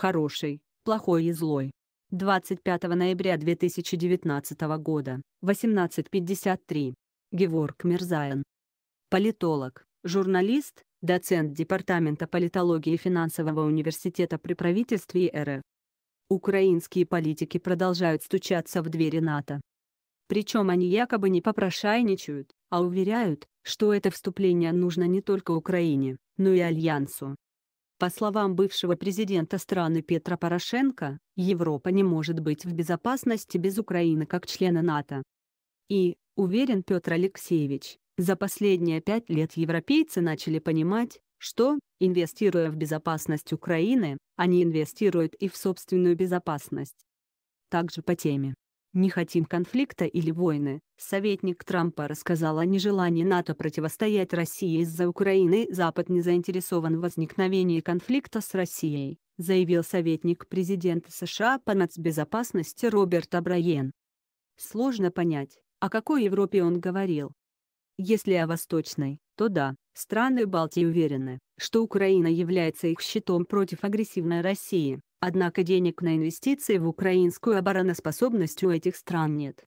хороший, плохой и злой. 25 ноября 2019 года, 18.53. Геворг Мирзаян. Политолог, журналист, доцент Департамента политологии Финансового университета при правительстве РФ. Украинские политики продолжают стучаться в двери НАТО. Причем они якобы не попрошайничают, а уверяют, что это вступление нужно не только Украине, но и Альянсу. По словам бывшего президента страны Петра Порошенко, Европа не может быть в безопасности без Украины как члена НАТО. И, уверен Петр Алексеевич, за последние пять лет европейцы начали понимать, что, инвестируя в безопасность Украины, они инвестируют и в собственную безопасность. Также по теме. Не хотим конфликта или войны. Советник Трампа рассказал о нежелании НАТО противостоять России из-за Украины. Запад не заинтересован в возникновении конфликта с Россией, заявил советник президента США по нацбезопасности Роберт Абраен. Сложно понять, о какой Европе он говорил. Если о Восточной, то да, страны Балтии уверены, что Украина является их щитом против агрессивной России. Однако денег на инвестиции в украинскую обороноспособность у этих стран нет.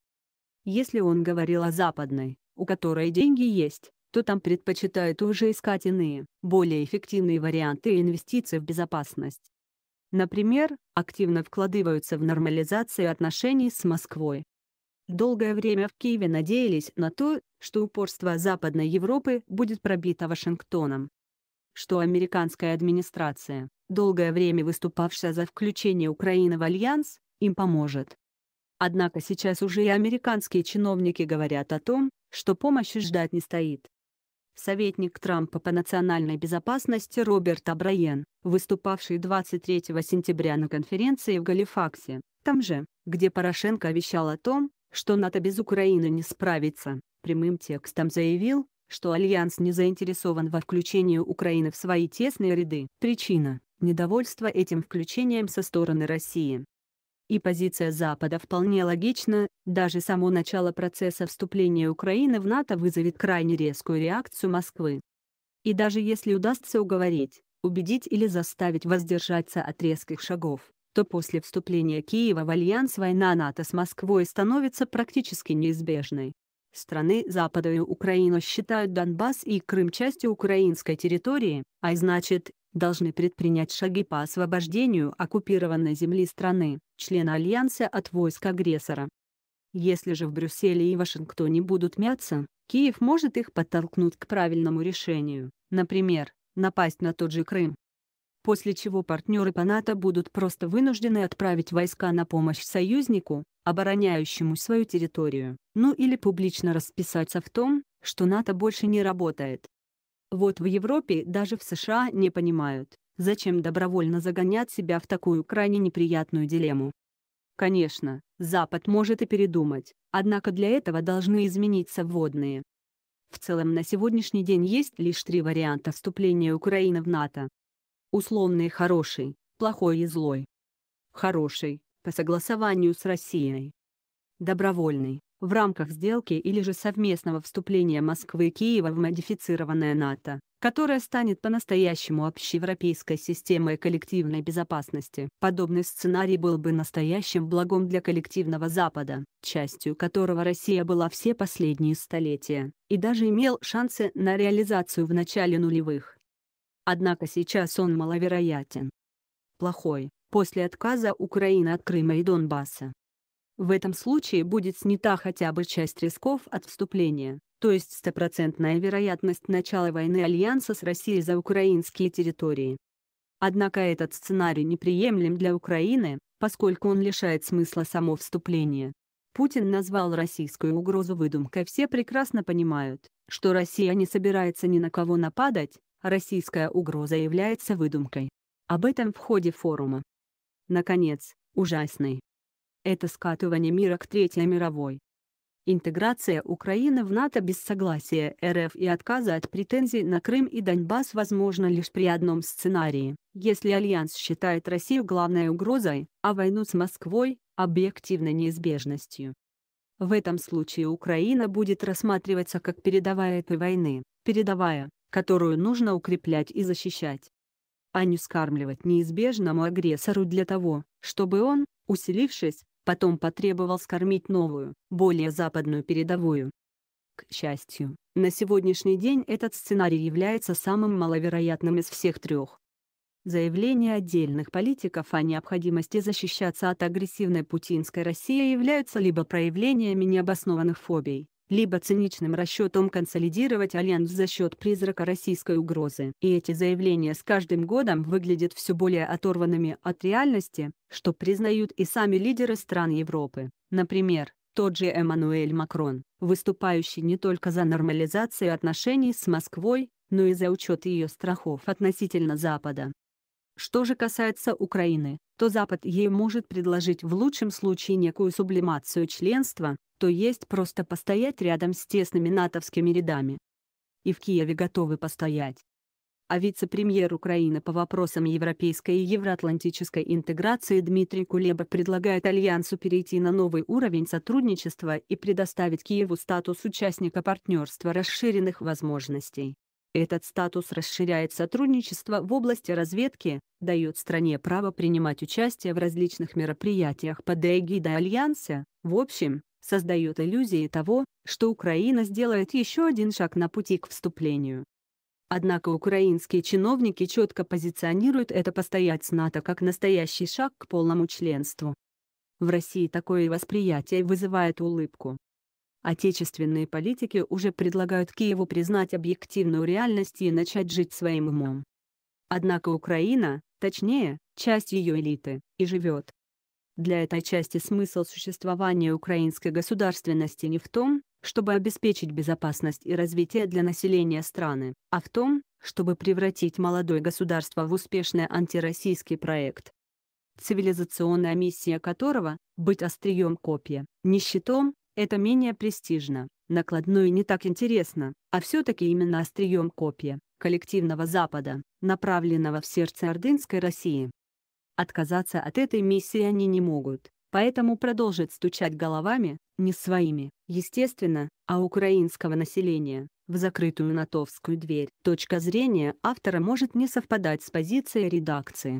Если он говорил о западной, у которой деньги есть, то там предпочитают уже искать иные, более эффективные варианты инвестиций в безопасность. Например, активно вкладываются в нормализацию отношений с Москвой. Долгое время в Киеве надеялись на то, что упорство Западной Европы будет пробито Вашингтоном, что американская администрация, долгое время выступавшая за включение Украины в Альянс, им поможет. Однако сейчас уже и американские чиновники говорят о том, что помощи ждать не стоит. Советник Трампа по национальной безопасности Роберт Абраен, выступавший 23 сентября на конференции в Галифаксе, там же, где Порошенко обещал о том, что НАТО без Украины не справится, прямым текстом заявил, что Альянс не заинтересован во включении Украины в свои тесные ряды. Причина – недовольство этим включением со стороны России. И позиция Запада вполне логична, даже само начало процесса вступления Украины в НАТО вызовет крайне резкую реакцию Москвы. И даже если удастся уговорить, убедить или заставить воздержаться от резких шагов, то после вступления Киева в альянс война НАТО с Москвой становится практически неизбежной. Страны Запада и Украина считают Донбасс и Крым частью украинской территории, а значит, должны предпринять шаги по освобождению оккупированной земли страны, члена Альянса от войск агрессора. Если же в Брюсселе и Вашингтоне будут мяться, Киев может их подтолкнуть к правильному решению, например, напасть на тот же Крым после чего партнеры по НАТО будут просто вынуждены отправить войска на помощь союзнику, обороняющему свою территорию, ну или публично расписаться в том, что НАТО больше не работает. Вот в Европе даже в США не понимают, зачем добровольно загонять себя в такую крайне неприятную дилемму. Конечно, Запад может и передумать, однако для этого должны измениться вводные. В целом на сегодняшний день есть лишь три варианта вступления Украины в НАТО. Условный хороший, плохой и злой. Хороший, по согласованию с Россией. Добровольный, в рамках сделки или же совместного вступления Москвы и Киева в модифицированное НАТО, которое станет по-настоящему общеевропейской системой коллективной безопасности. Подобный сценарий был бы настоящим благом для коллективного Запада, частью которого Россия была все последние столетия, и даже имел шансы на реализацию в начале нулевых. Однако сейчас он маловероятен. Плохой. После отказа Украины от Крыма и Донбасса. В этом случае будет снята хотя бы часть рисков от вступления, то есть стопроцентная вероятность начала войны Альянса с Россией за украинские территории. Однако этот сценарий неприемлем для Украины, поскольку он лишает смысла само вступление. Путин назвал российскую угрозу выдумкой все прекрасно понимают, что Россия не собирается ни на кого нападать, российская угроза является выдумкой. Об этом в ходе форума. Наконец, ужасный. Это скатывание мира к Третьей мировой. Интеграция Украины в НАТО без согласия РФ и отказа от претензий на Крым и Донбасс возможно лишь при одном сценарии, если Альянс считает Россию главной угрозой, а войну с Москвой – объективной неизбежностью. В этом случае Украина будет рассматриваться как передовая этой войны, передовая, которую нужно укреплять и защищать. А не скармливать неизбежному агрессору для того, чтобы он, усилившись, потом потребовал скормить новую, более западную передовую. К счастью, на сегодняшний день этот сценарий является самым маловероятным из всех трех. Заявления отдельных политиков о необходимости защищаться от агрессивной путинской России являются либо проявлениями необоснованных фобий, либо циничным расчетом консолидировать альянс за счет призрака российской угрозы. И эти заявления с каждым годом выглядят все более оторванными от реальности, что признают и сами лидеры стран Европы. Например, тот же Эммануэль Макрон, выступающий не только за нормализацию отношений с Москвой, но и за учет ее страхов относительно Запада. Что же касается Украины, то Запад ей может предложить в лучшем случае некую сублимацию членства, то есть просто постоять рядом с тесными натовскими рядами. И в Киеве готовы постоять. А вице-премьер Украины по вопросам европейской и евроатлантической интеграции Дмитрий Кулеба предлагает Альянсу перейти на новый уровень сотрудничества и предоставить Киеву статус участника партнерства расширенных возможностей. Этот статус расширяет сотрудничество в области разведки, дает стране право принимать участие в различных мероприятиях под эгидой Альянса, в общем, создает иллюзии того, что Украина сделает еще один шаг на пути к вступлению. Однако украинские чиновники четко позиционируют это постояльство НАТО как настоящий шаг к полному членству. В России такое восприятие вызывает улыбку. Отечественные политики уже предлагают Киеву признать объективную реальность и начать жить своим умом. Однако Украина, точнее, часть ее элиты, и живет. Для этой части смысл существования украинской государственности не в том, чтобы обеспечить безопасность и развитие для населения страны, а в том, чтобы превратить молодое государство в успешный антироссийский проект. Цивилизационная миссия которого – быть острием копья, не это менее престижно, накладное не так интересно, а все-таки именно острием копья, коллективного Запада, направленного в сердце ордынской России. Отказаться от этой миссии они не могут, поэтому продолжат стучать головами, не своими, естественно, а украинского населения, в закрытую натовскую дверь. Точка зрения автора может не совпадать с позицией редакции.